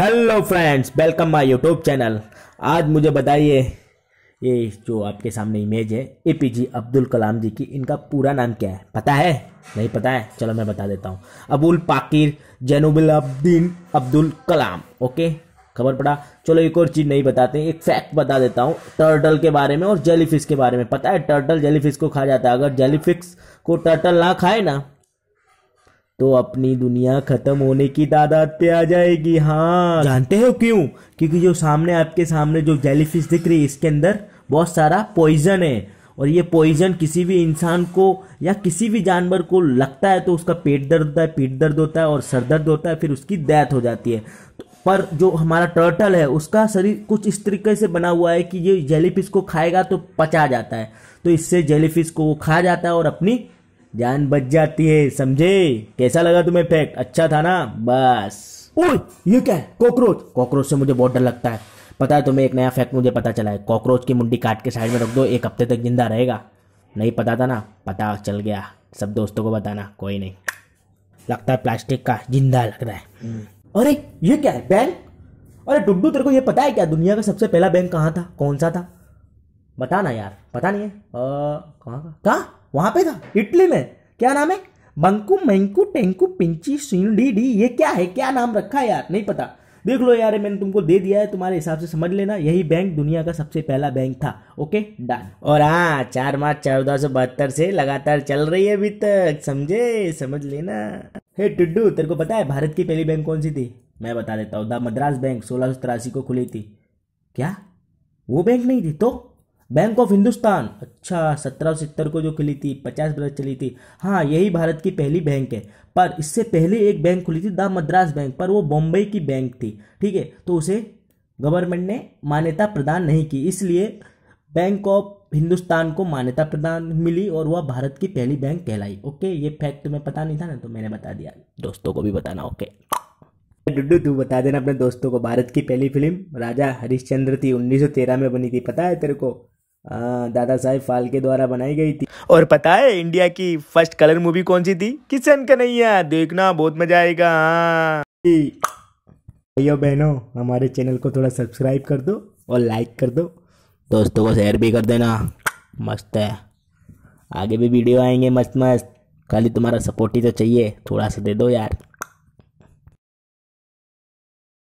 Hello friends welcome my YouTube channel आज मुझे बताइए ये जो आपके सामने इमेज है ए पी जे अब्दुल कलाम जी की इनका पूरा नाम क्या है पता है नहीं पता है चलो मैं बता देता हूँ अबुल पाकिर जैनुबिल अब्दीन अब्दुल कलाम ओके खबर पड़ा चलो एक और चीज़ नहीं बताते एक फैक्ट बता देता हूँ टर्टल के बारे में और जेलीफिश के बारे में पता है टर्टल जेलीफिश को खा जाता है अगर जेलीफिश को टर्टल ना खाए ना तो अपनी दुनिया खत्म होने की तादाद पे आ जाएगी हाँ जानते हो क्यों क्योंकि जो सामने आपके सामने जो जेलीफिश दिख रही है इसके अंदर बहुत सारा पॉइजन है और ये पॉइजन किसी भी इंसान को या किसी भी जानवर को लगता है तो उसका पेट दर्द होता है पीठ दर्द होता है और सर दर्द होता है फिर उसकी डेथ हो जाती है तो पर जो हमारा टर्टल है उसका शरीर कुछ इस तरीके से बना हुआ है कि ये जेलीफिश को खाएगा तो पचा जाता है तो इससे जेलीफिश को वो खा जाता है और अपनी जान बच जाती है समझे कैसा लगा तुम्हें फैक्ट अच्छा था ना बस ओए ये क्या है कॉकरोच कॉकरोच से मुझे बहुत डर लगता है पता है तुम्हें एक नया फैक्ट मुझे पता चला है कॉकरोच की मुंडी काट के साइड में रख दो एक हफ्ते तक जिंदा रहेगा नहीं पता था ना पता चल गया सब दोस्तों को बताना कोई नहीं लगता है प्लास्टिक का जिंदा लग रहा है हम्म। अरे ये क्या है बैंक अरे डुड्डू तेरे को ये पता है क्या दुनिया का सबसे पहला बैंक कहाँ था कौन सा था बताना यार पता नहीं है कहाँ का कहाँ वहां पे था इटली में क्या नाम है बंकू मैंकू टेंकू पिंची सीन डी डी ये क्या है क्या नाम रखा है यार नहीं पता देख लो यार मैंने तुमको दे दिया है तुम्हारे हिसाब से समझ लेना यही बैंक दुनिया का सबसे पहला बैंक था ओके डन और हाँ चार मार्च चौदह सौ बहत्तर से लगातार चल रही है अभी तक समझे समझ लेना हे टिड्डू तेरे को पता है भारत की पहली बैंक कौन सी थी मैं बता देता हूँ द मद्रास बैंक सोलह को खुली थी क्या वो बैंक नहीं थी तो बैंक ऑफ हिंदुस्तान अच्छा सत्रह सत्तर को जो खुली थी पचास बरस चली थी हाँ यही भारत की पहली बैंक है पर इससे पहले एक बैंक खुली थी द मद्रास बैंक पर वो बॉम्बई की बैंक थी ठीक है तो उसे गवर्नमेंट ने मान्यता प्रदान नहीं की इसलिए बैंक ऑफ हिंदुस्तान को मान्यता प्रदान मिली और वह भारत की पहली बैंक कहलाई ओके ये फैक्ट तुम्हें पता नहीं था ना तो मैंने बता दिया दोस्तों को भी बताना ओके डुड्डू तू बता देना अपने दोस्तों को भारत की पहली फिल्म राजा हरिश्चंद्र थी 1913 में बनी थी पता है तेरे को दादा साहेब फालके द्वारा बनाई गई थी और पता है इंडिया की फर्स्ट कलर मूवी कौन सी थी किशन का नहीं है देखना बहुत मजा आएगा हाँ भैया बहनों हमारे चैनल को थोड़ा सब्सक्राइब कर दो और लाइक कर दो दोस्तों को शेयर भी कर देना मस्त है आगे भी वीडियो आएंगे मस्त मस्त खाली तुम्हारा सपोर्ट ही तो चाहिए थोड़ा सा दे दो यार